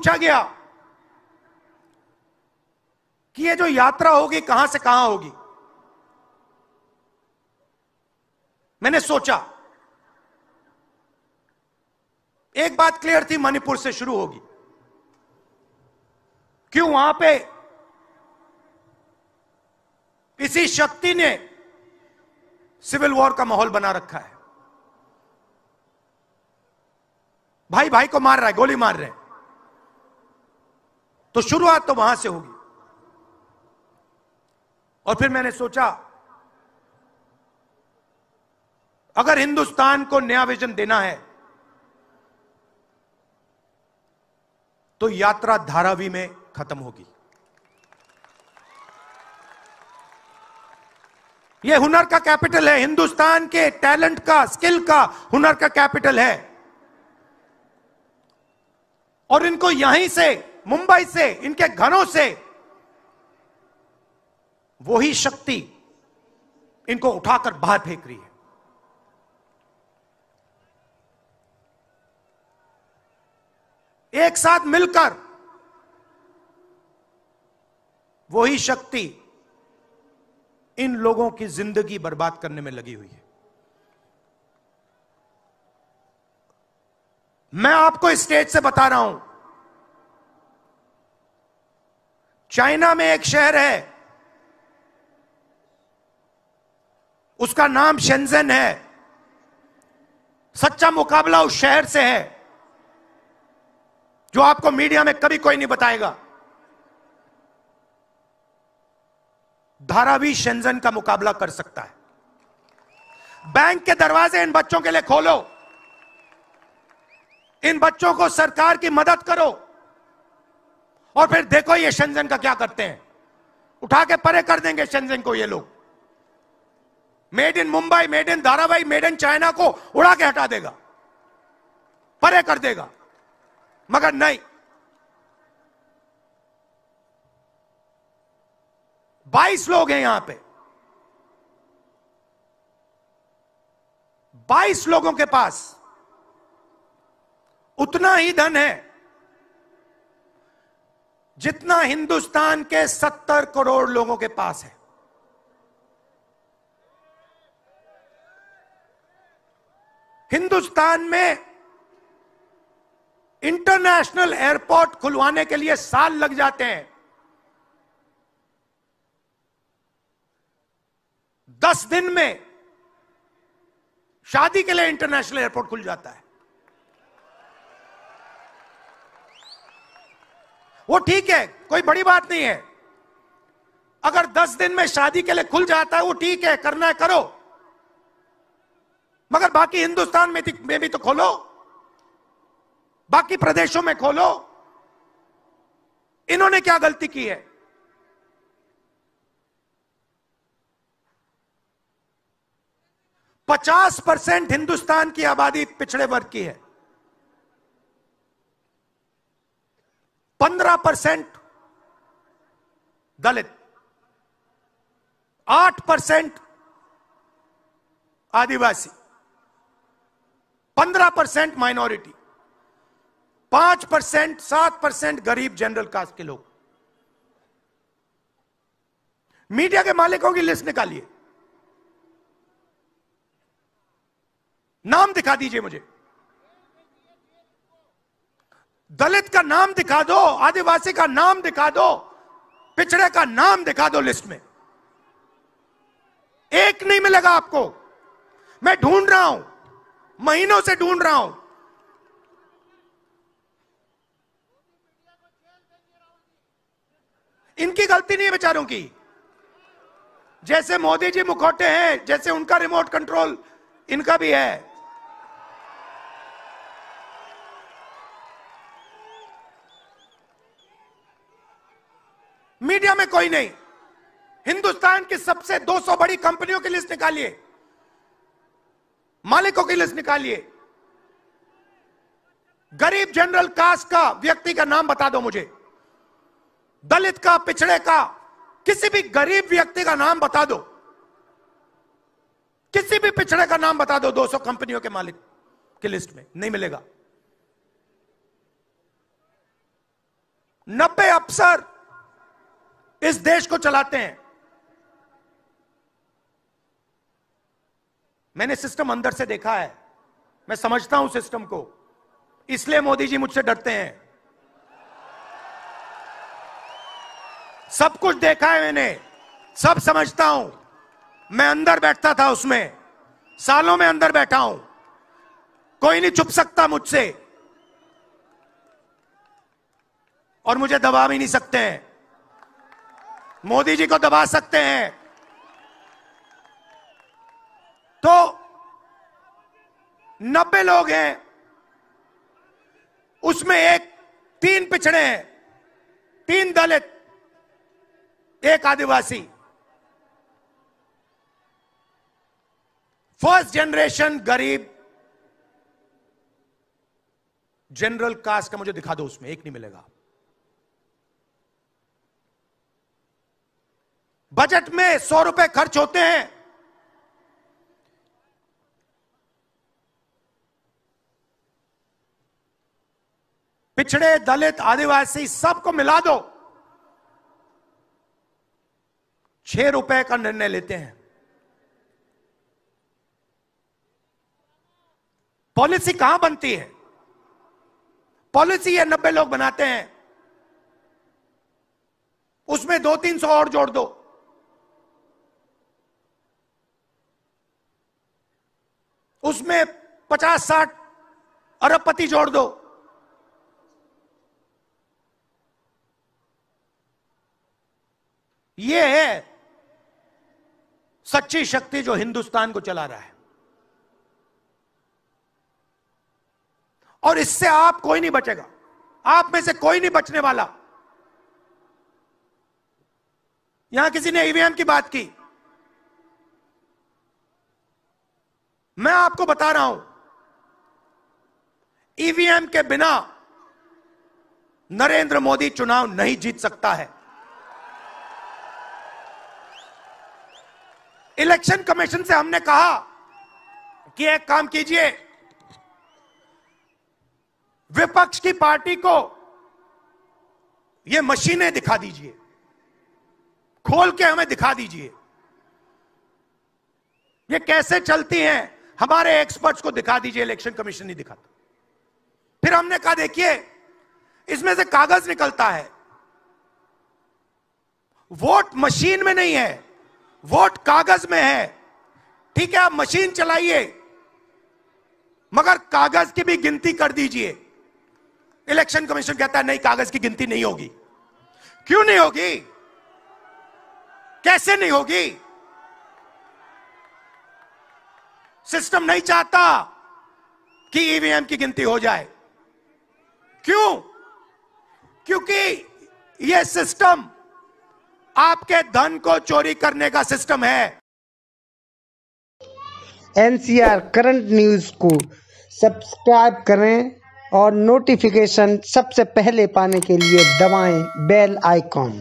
पूछा गया कि ये जो यात्रा होगी कहां से कहां होगी मैंने सोचा एक बात क्लियर थी मणिपुर से शुरू होगी क्यों वहां पे इसी शक्ति ने सिविल वॉर का माहौल बना रखा है भाई भाई को मार रहा है गोली मार रहे हैं तो शुरुआत तो वहां से होगी और फिर मैंने सोचा अगर हिंदुस्तान को नया विजन देना है तो यात्रा धारावी में खत्म होगी यह हुनर का कैपिटल है हिंदुस्तान के टैलेंट का स्किल का हुनर का कैपिटल है और इनको यहीं से मुंबई से इनके घरों से वो ही शक्ति इनको उठाकर बाहर फेंक रही है एक साथ मिलकर वही शक्ति इन लोगों की जिंदगी बर्बाद करने में लगी हुई है मैं आपको स्टेज से बता रहा हूं चाइना में एक शहर है उसका नाम शेंजन है सच्चा मुकाबला उस शहर से है जो आपको मीडिया में कभी कोई नहीं बताएगा धारावी शेंजन का मुकाबला कर सकता है बैंक के दरवाजे इन बच्चों के लिए खोलो इन बच्चों को सरकार की मदद करो और फिर देखो ये शेंजन का क्या करते हैं उठा के परे कर देंगे शंजन को ये लोग made in Mumbai made in Dharavi made in China को उड़ा के हटा देगा परे कर देगा मगर नहीं बाईस लोग हैं यहां पे बाईस लोगों के पास उतना ही धन है जितना हिंदुस्तान के सत्तर करोड़ लोगों के पास है हिंदुस्तान में इंटरनेशनल एयरपोर्ट खुलवाने के लिए साल लग जाते हैं दस दिन में शादी के लिए इंटरनेशनल एयरपोर्ट खुल जाता है वो ठीक है कोई बड़ी बात नहीं है अगर दस दिन में शादी के लिए खुल जाता है वो ठीक है करना है करो मगर बाकी हिंदुस्तान में, में भी तो खोलो बाकी प्रदेशों में खोलो इन्होंने क्या गलती की है पचास परसेंट हिंदुस्तान की आबादी पिछड़े वर्ग की है पंद्रह परसेंट दलित आठ परसेंट आदिवासी पंद्रह परसेंट माइनॉरिटी पांच परसेंट सात परसेंट गरीब जनरल कास्ट के लोग मीडिया के मालिकों की लिस्ट निकालिए नाम दिखा दीजिए मुझे दलित का नाम दिखा दो आदिवासी का नाम दिखा दो पिछड़े का नाम दिखा दो लिस्ट में एक नहीं मिलेगा आपको मैं ढूंढ रहा हूं महीनों से ढूंढ रहा हूं इनकी गलती नहीं है बेचारों की जैसे मोदी जी मुखौटे हैं जैसे उनका रिमोट कंट्रोल इनका भी है मीडिया में कोई नहीं हिंदुस्तान की सबसे 200 बड़ी कंपनियों की लिस्ट निकालिए मालिकों की लिस्ट निकालिए गरीब जनरल कास्ट का व्यक्ति का नाम बता दो मुझे दलित का पिछड़े का किसी भी गरीब व्यक्ति का नाम बता दो किसी भी पिछड़े का नाम बता दो 200 कंपनियों के मालिक की लिस्ट में नहीं मिलेगा नब्बे अफसर इस देश को चलाते हैं मैंने सिस्टम अंदर से देखा है मैं समझता हूं सिस्टम को इसलिए मोदी जी मुझसे डरते हैं सब कुछ देखा है मैंने सब समझता हूं मैं अंदर बैठता था उसमें सालों में अंदर बैठा हूं कोई नहीं छुप सकता मुझसे और मुझे दबा भी नहीं सकते हैं मोदी जी को दबा सकते हैं तो नब्बे लोग हैं उसमें एक तीन पिछड़े हैं तीन दलित एक आदिवासी फर्स्ट जनरेशन गरीब जनरल कास्ट का मुझे दिखा दो उसमें एक नहीं मिलेगा बजट में सौ रुपए खर्च होते हैं पिछड़े दलित आदिवासी सबको मिला दो छह रुपए का निर्णय लेते हैं पॉलिसी कहां बनती है पॉलिसी ये नब्बे लोग बनाते हैं उसमें दो तीन सौ और जोड़ दो उसमें पचास साठ अरबपति जोड़ दो ये है सच्ची शक्ति जो हिंदुस्तान को चला रहा है और इससे आप कोई नहीं बचेगा आप में से कोई नहीं बचने वाला यहां किसी ने ईवीएम की बात की मैं आपको बता रहा हूं ईवीएम e के बिना नरेंद्र मोदी चुनाव नहीं जीत सकता है इलेक्शन कमीशन से हमने कहा कि एक काम कीजिए विपक्ष की पार्टी को ये मशीनें दिखा दीजिए खोल के हमें दिखा दीजिए ये कैसे चलती हैं हमारे एक्सपर्ट्स को दिखा दीजिए इलेक्शन कमीशन नहीं दिखाता फिर हमने कहा देखिए इसमें से कागज निकलता है वोट मशीन में नहीं है वोट कागज में है ठीक है आप मशीन चलाइए मगर कागज की भी गिनती कर दीजिए इलेक्शन कमीशन कहता है नहीं कागज की गिनती नहीं होगी क्यों नहीं होगी कैसे नहीं होगी सिस्टम नहीं चाहता कि ईवीएम की गिनती हो जाए क्यों क्योंकि यह सिस्टम आपके धन को चोरी करने का सिस्टम है एनसीआर करंट न्यूज को सब्सक्राइब करें और नोटिफिकेशन सबसे पहले पाने के लिए दबाएं बेल आइकॉन